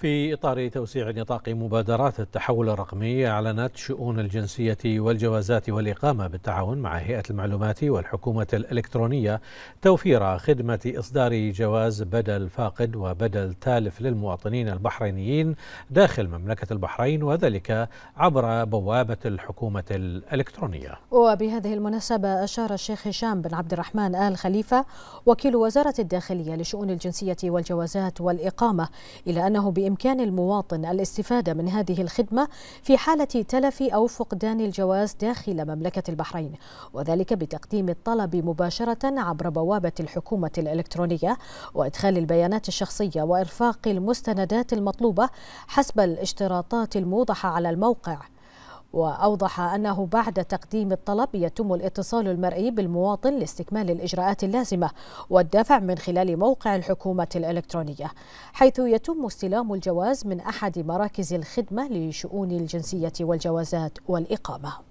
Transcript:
في إطار توسيع نطاق مبادرات التحول الرقمي أعلنت شؤون الجنسية والجوازات والإقامة بالتعاون مع هيئة المعلومات والحكومة الإلكترونية توفير خدمة إصدار جواز بدل فاقد وبدل تالف للمواطنين البحرينيين داخل مملكة البحرين وذلك عبر بوابة الحكومة الإلكترونية وبهذه المناسبة أشار الشيخ هشام بن عبد الرحمن آل خليفة وكيل وزارة الداخلية لشؤون الجنسية والجوازات والإقامة إلى أنه بإمكانه بإمكان المواطن الاستفادة من هذه الخدمة في حالة تلف أو فقدان الجواز داخل مملكة البحرين وذلك بتقديم الطلب مباشرة عبر بوابة الحكومة الإلكترونية وإدخال البيانات الشخصية وإرفاق المستندات المطلوبة حسب الاشتراطات الموضحة على الموقع وأوضح أنه بعد تقديم الطلب يتم الاتصال المرئي بالمواطن لاستكمال الإجراءات اللازمة والدفع من خلال موقع الحكومة الإلكترونية حيث يتم استلام الجواز من أحد مراكز الخدمة لشؤون الجنسية والجوازات والإقامة